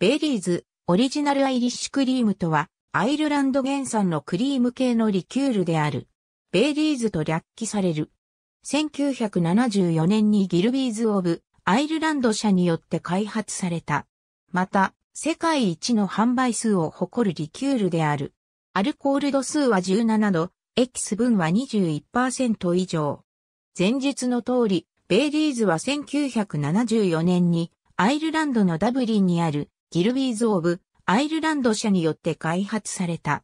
ベリーズ、オリジナルアイリッシュクリームとは、アイルランド原産のクリーム系のリキュールである。ベイリーズと略記される。1974年にギルビーズ・オブ・アイルランド社によって開発された。また、世界一の販売数を誇るリキュールである。アルコール度数は17度、エキス分は21%以上。前述の通り、ベイリーズは1974年にアイルランドのダブリンにあるギルビーズ・オブ・アイルランド社によって開発された。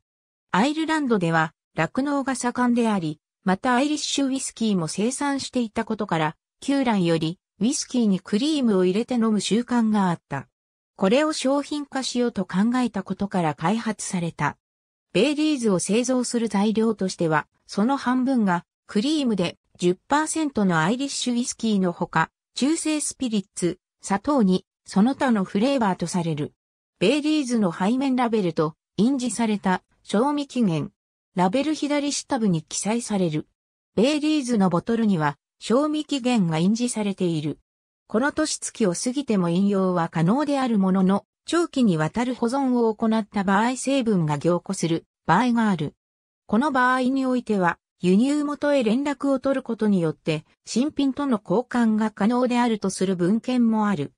アイルランドでは酪農が盛んであり、またアイリッシュウイスキーも生産していたことから、旧来よりウイスキーにクリームを入れて飲む習慣があった。これを商品化しようと考えたことから開発された。ベイリーズを製造する材料としては、その半分がクリームで10%のアイリッシュウイスキーのほか、中性スピリッツ、砂糖にその他のフレーバーとされる。ベイリーズの背面ラベルと印字された賞味期限。ラベル左下部に記載される。ベイリーズのボトルには賞味期限が印字されている。この年月を過ぎても引用は可能であるものの、長期にわたる保存を行った場合成分が凝固する場合がある。この場合においては、輸入元へ連絡を取ることによって、新品との交換が可能であるとする文献もある。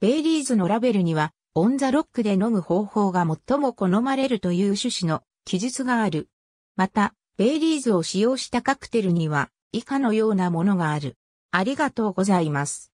ベイリーズのラベルには、オンザロックで飲む方法が最も好まれるという趣旨の記述がある。また、ベイリーズを使用したカクテルには、以下のようなものがある。ありがとうございます。